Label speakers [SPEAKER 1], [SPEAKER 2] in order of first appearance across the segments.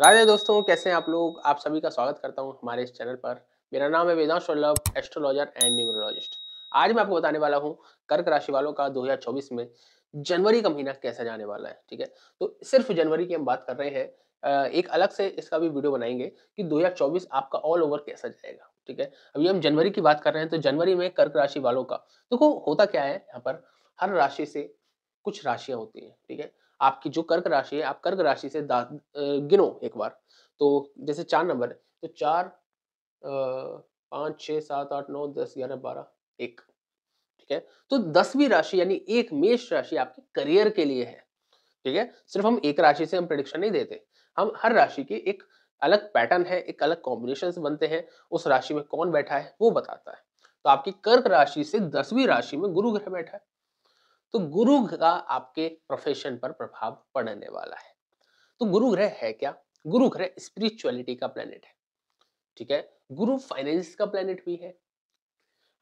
[SPEAKER 1] राधे दोस्तों कैसे हैं आप लोग आप सभी का स्वागत करता हूं हमारे इस चैनल पर मेरा नाम है Vedansh Vallabh astrologer and numerologist आज मैं आपको बताने वाला हूं कर्क राशि वालों का 2024 में जनवरी का महीना कैसा जाने वाला है ठीक है तो सिर्फ जनवरी की हम बात कर रहे हैं एक अलग से इसका भी वीडियो बनाएंगे कि दो आपका ऑल ओवर कैसा जाएगा ठीक है अभी हम जनवरी की बात कर रहे हैं तो जनवरी में कर्क राशि वालों का देखो होता क्या है यहाँ पर हर राशि से कुछ राशियां होती हैं ठीक है आपकी जो कर्क राशि है आप कर्क राशि से गिनो एक बार तो जैसे चार नंबर है तो चार पाँच छः सात आठ नौ दस ग्यारह बारह एक ठीक है तो दसवीं राशि यानी एक मेष राशि आपके करियर के लिए है ठीक है सिर्फ हम एक राशि से हम प्रडिक्शन नहीं देते हम हर राशि के एक अलग पैटर्न है एक अलग कॉम्बिनेशन बनते हैं उस राशि में कौन बैठा है वो बताता है तो आपकी कर्क राशि से दसवीं राशि में गुरु ग्रह बैठा है तो गुरु का आपके प्रोफेशन पर प्रभाव पड़ने वाला है तो गुरु ग्रह है क्या गुरु ग्रह स्पिरिचुअलिटी का प्लेनेट है ठीक है गुरु फाइनेंस का प्लेनेट भी है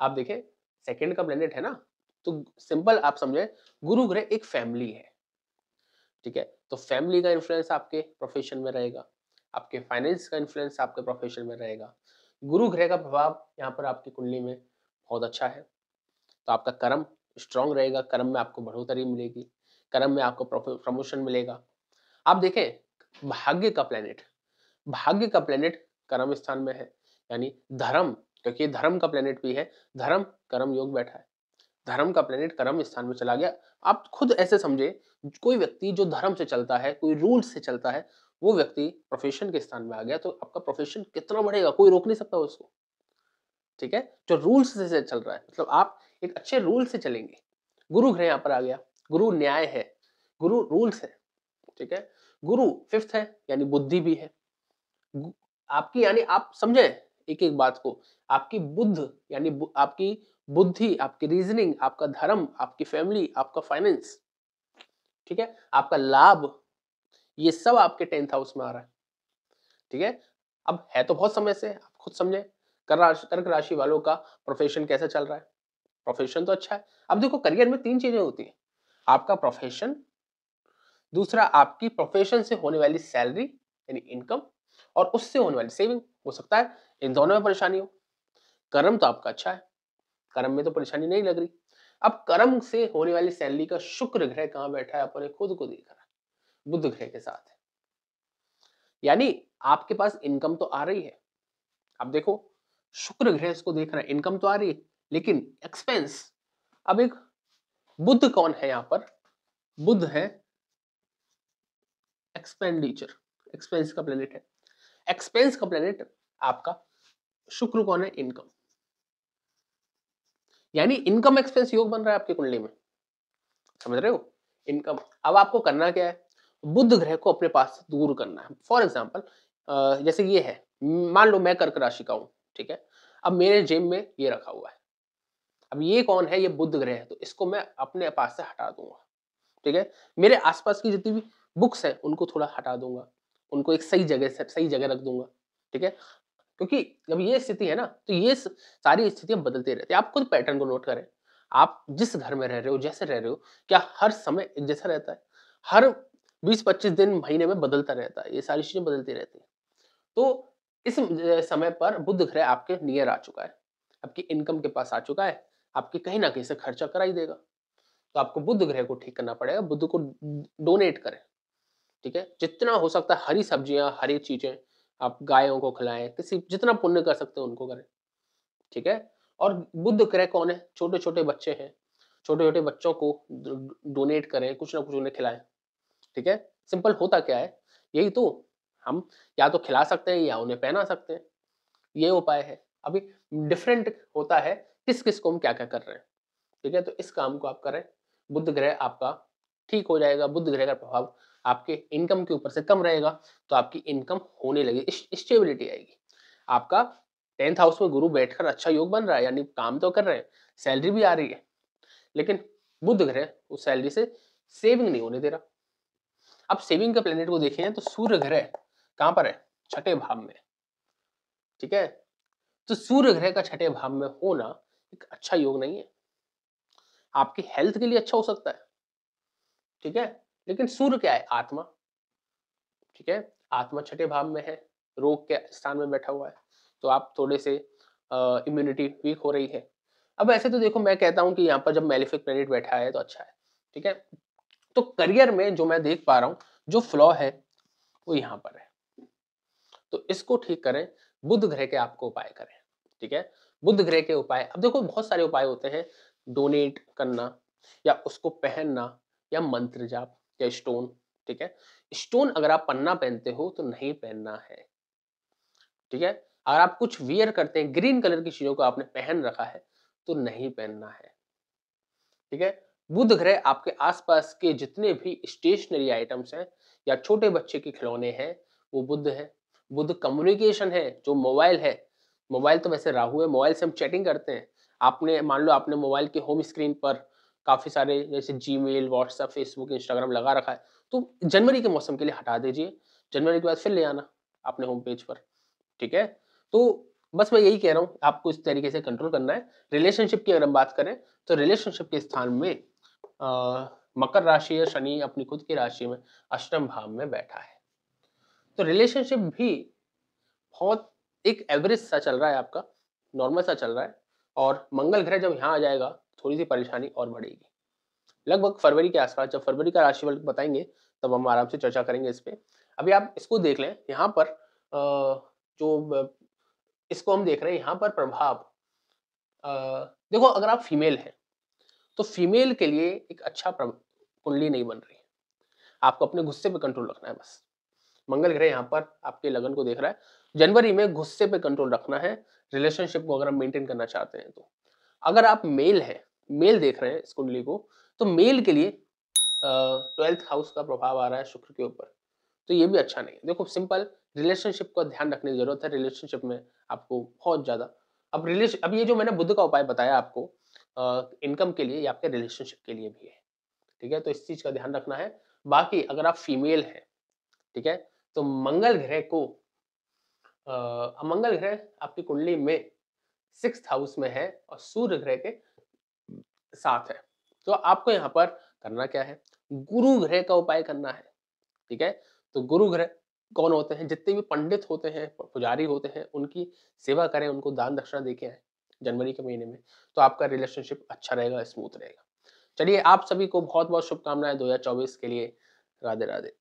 [SPEAKER 1] आप देखें सेकंड का प्लेनेट है ना तो सिंपल आप समझे गुरु ग्रह एक फैमिली है ठीक है तो फैमिली का इन्फ्लुएंस आपके प्रोफेशन में रहेगा आपके फाइनेंस का इन्फ्लुएंस आपके प्रोफेशन में रहेगा गुरु ग्रह का प्रभाव यहाँ पर आपकी कुंडली में बहुत अच्छा है तो आपका कर्म स्ट्रांग रहेगा कर्म में आपको बढ़ोतरी मिलेगी कर्म में आपको प्रमोशन मिलेगा आप देखें भाग्य का प्लेनेट भाग्य का प्लेनेट कर्म स्थान में है यानी धर्म क्योंकि धर्म का प्लेनेट भी है धर्म कर्म योग बैठा है धर्म का प्लेनेट कर्म स्थान में चला गया आप खुद ऐसे समझे कोई व्यक्ति जो धर्म से चलता है कोई रूल से चलता है वो व्यक्ति प्रोफेशन के स्थान में आ गया तो आपका प्रोफेशन कितना बढ़ेगा कोई रोक नहीं सकता उसको ठीक है जो रूल्स से चल रहा है मतलब आप एक अच्छे रूल से चलेंगे गुरु ग्रह यहाँ पर आ गया गुरु न्याय है गुरु रूल्स है ठीक है गुरु फिफ्थ है यानी बुद्धि भी है आपकी यानी आप समझे एक एक बात को आपकी बुद्ध यानी बु, आपकी बुद्धि आपकी रीजनिंग आपका धर्म आपकी फैमिली आपका फाइनेंस ठीक है आपका लाभ ये सब आपके टेंथ हाउस में आ रहा है ठीक है अब है तो बहुत समय से आप खुद समझे कर्क राशि वालों का प्रोफेशन कैसा चल रहा है प्रोफेशन तो अच्छा है अब देखो करियर में तीन चीजें होती हैं आपका प्रोफेशन दूसरा आपकी प्रोफेशन से होने वाली सैलरी यानी इनकम और उससे होने वाली सेविंग हो सकता है इन दोनों में परेशानी हो कर्म तो आपका अच्छा है कर्म में तो परेशानी नहीं लग रही अब कर्म से होने वाली सैलरी का शुक्र ग्रह कहाँ बैठा है अपने खुद को देख रहा है बुद्ध ग्रह के साथ है यानी आपके पास इनकम तो आ रही है अब देखो शुक्र ग्रह इसको देख रहा है इनकम तो आ रही है लेकिन एक्सपेंस अब एक बुद्ध कौन है यहां पर बुद्ध है एक्सपेंडिचर एक्सपेंस का प्लेनेट है एक्सपेंस का प्लेनेट आपका शुक्र कौन है इनकम यानी इनकम एक्सपेंस योग बन रहा है आपकी कुंडली में समझ रहे हो इनकम अब आपको करना क्या है बुद्ध ग्रह को अपने पास से दूर करना है फॉर एग्जाम्पल जैसे ये है मान लो मैं कर्क राशि का हूं ठीक है अब मेरे जेब में ये रखा हुआ है अब ये कौन है ये बुद्ध ग्रह है तो इसको मैं अपने पास से हटा दूंगा ठीक है मेरे आसपास की जितनी भी बुक्स हैं उनको थोड़ा हटा दूंगा उनको एक सही जगह से सही जगह रख दूंगा ठीक है क्योंकि जब ये स्थिति है ना तो ये सारी स्थितियां बदलती रहती है आप खुद पैटर्न को नोट करें आप जिस घर में रह रहे हो जैसे रह रहे हो क्या हर समय जैसा रहता है हर 20-25 दिन महीने में बदलता रहता है ये सारी चीजें बदलती रहती है तो इस समय पर बुद्ध ग्रह आपके नियर आ चुका है आपकी इनकम के पास आ चुका है आपके कहीं ना कहीं से खर्चा कराई देगा तो आपको बुद्ध ग्रह को ठीक करना पड़ेगा बुद्ध को डोनेट करें ठीक है जितना हो सकता है हरी सब्जियां हरी चीजें आप गायों को खिलाएं किसी जितना पुण्य कर सकते हैं उनको करें ठीक है और बुद्ध ग्रह कौन है छोटे छोटे बच्चे हैं छोटे छोटे बच्चों को डोनेट करें कुछ ना कुछ उन्हें खिलाएं ठीक है सिंपल होता क्या है यही तो हम या तो खिला सकते हैं या उन्हें पहना सकते हैं ये उपाय है अभी डिफरेंट होता है किस किस को हम क्या क्या कर रहे हैं ठीक है तो इस काम को आप करें बुद्ध ग्रह आपका ठीक हो जाएगा बुद्ध ग्रह का प्रभाव आपके इनकम के ऊपर से कम रहेगा तो आपकी इनकम होने लगेगी स्टेबिलिटी आएगी आपका टेंथ हाउस में गुरु बैठकर अच्छा योग बन रहा है यानी काम तो कर रहे हैं सैलरी भी आ रही है लेकिन बुद्ध ग्रह उस सैलरी से सेविंग नहीं होने दे रहा अब सेविंग के प्लेनेट को देखें तो सूर्य ग्रह कहां पर है छठे भाव में ठीक है तो सूर्य ग्रह का छठे भाव में होना एक अच्छा योग नहीं है आपकी हेल्थ के लिए अच्छा हो सकता है ठीक है लेकिन सूर्य क्या है आत्मा ठीक है आत्मा छठे भाव में है रोग के स्थान में बैठा हुआ है तो आप थोड़े से इम्यूनिटी वीक हो रही है अब ऐसे तो देखो मैं कहता हूं कि यहाँ पर जब मेलिफिक प्लेनेट बैठा है तो अच्छा है ठीक है तो करियर में जो मैं देख पा रहा हूँ जो फ्लॉ है वो यहाँ पर है तो इसको ठीक करें बुद्ध ग्रह के आपको उपाय करें ठीक है बुद्ध ग्रह के उपाय अब देखो बहुत सारे उपाय होते हैं डोनेट करना या उसको पहनना या मंत्र जाप या स्टोन ठीक है स्टोन अगर आप पन्ना पहनते हो तो नहीं पहनना है ठीक है अगर आप कुछ वियर करते हैं ग्रीन कलर की चीजों को आपने पहन रखा है तो नहीं पहनना है ठीक है बुध ग्रह आपके आसपास के जितने भी स्टेशनरी आइटम्स हैं या छोटे बच्चे के खिलौने हैं वो बुद्ध है वो जो तो कम्युनिकेशन है जो मोबाइल है मोबाइल तो वैसे राहु है मोबाइल से हम चैटिंग करते हैं आपने मान लो आपने मोबाइल के होम स्क्रीन पर काफ़ी सारे जैसे Gmail WhatsApp Facebook Instagram लगा रखा है तो जनवरी के मौसम के लिए हटा दीजिए जनवरी के बाद फिर ले आना अपने होम पेज पर ठीक है तो बस मैं यही कह रहा हूँ आपको इस तरीके से कंट्रोल करना है रिलेशनशिप की अगर हम बात करें तो रिलेशनशिप के स्थान में आ, मकर राशि या शनि अपनी खुद की राशि में अष्टम भाव में बैठा है तो रिलेशनशिप भी बहुत एक एवरेज सा चल रहा है आपका नॉर्मल सा चल रहा है और मंगल ग्रह जब यहाँ आ जाएगा थोड़ी सी परेशानी और बढ़ेगी लगभग फरवरी के आसपास जब फरवरी का राशिफल बताएंगे तब हम आराम से चर्चा करेंगे इस पर अभी आप इसको देख लें यहाँ पर जो इसको हम देख रहे हैं यहाँ पर प्रभाव देखो अगर आप फीमेल हैं तो फीमेल के लिए एक अच्छा कुंडली नहीं बन रही आपको अपने गुस्से पे कंट्रोल रखना है बस मंगल ग्रह यहाँ पर आपके लगन को देख रहा है जनवरी में गुस्से पे कंट्रोल रखना है रिलेशनशिप को अगर आप मेंटेन करना चाहते हैं तो अगर आप मेल हैं मेल देख रहे हैं इस कुंडली को तो मेल के लिए ट्वेल्थ हाउस का प्रभाव आ रहा है शुक्र के ऊपर तो ये भी अच्छा नहीं है देखो सिंपल रिलेशनशिप का ध्यान रखने की जरूरत है रिलेशनशिप में आपको बहुत ज़्यादा अब रिलेशन अब ये जो मैंने बुद्ध का उपाय बताया आपको इनकम के लिए या आपके रिलेशनशिप के लिए भी है ठीक है तो इस चीज़ का ध्यान रखना है बाकी अगर आप फीमेल हैं ठीक है तो मंगल ग्रह को आ, मंगल ग्रह आपकी कुंडली में सिक्स हाउस में है और सूर्य ग्रह के साथ है तो आपको यहाँ पर करना क्या है गुरु ग्रह का उपाय करना है ठीक है तो गुरु ग्रह कौन होते हैं जितने भी पंडित होते हैं पुजारी होते हैं उनकी सेवा करें उनको दान दक्षिणा देके आए जनवरी के महीने में तो आपका रिलेशनशिप अच्छा रहेगा स्मूथ रहेगा चलिए आप सभी को बहुत बहुत शुभकामनाएं 2024 के लिए राधे राधे